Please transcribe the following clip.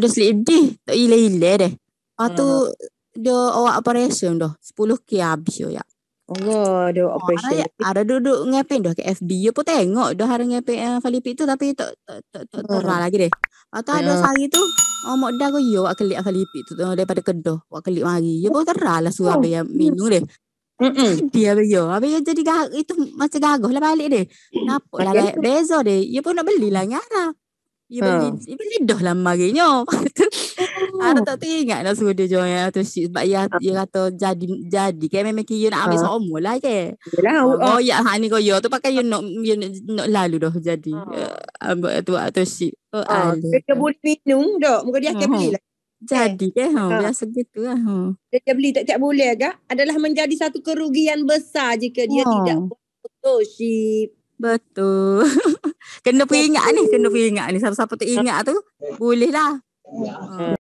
Dia sleep di Tak ila-ila deh Lepas tu ah. Dia awak operation doh sepuluh k habis ya Oh, ada operation. Ada duduk ngepin dah ke FB. Dia pun tengok dah hari ngepin uh, eh, Falipik tu tapi tak tak terah hmm. lagi deh. Atau ada ya. sehari tu Oh, dah kau yo wak kelik Falipik tu daripada kedoh, Wak kelik mari. Lah oh, dia pun terah lah suara dia minum deh. Mm-mm. Dia beyo. Habis dia jadi gag itu macam gagah lah balik dia. Kenapa lah okay. bezo dia? Dia pun nak beli lah nyara. Dia beli, ha. dia beli dah lah maginya. Oh. Ada tak ingat nak lah suruh dia jual tu shit sebab dia dia ha. kata jadi jadi kan memang kira nak habis ha. semua lah ke. Oh ya ha ni koyo tu pakai you nak you lalu dah jadi. Eh, Ambo tu atau shit. Oh. Dia boleh minum dok. Muka dia akan mm-hmm. beli lah. Eh, Jadi eh. kan ha. biasa gitu lah. Ha. Dia, dia beli tak tiap boleh agak adalah menjadi satu kerugian besar jika dia ha. tidak photoshop. Betul. kena ingat ni, kena ingat ni. Siapa-siapa tak ingat tu, bolehlah. Ya. Ha.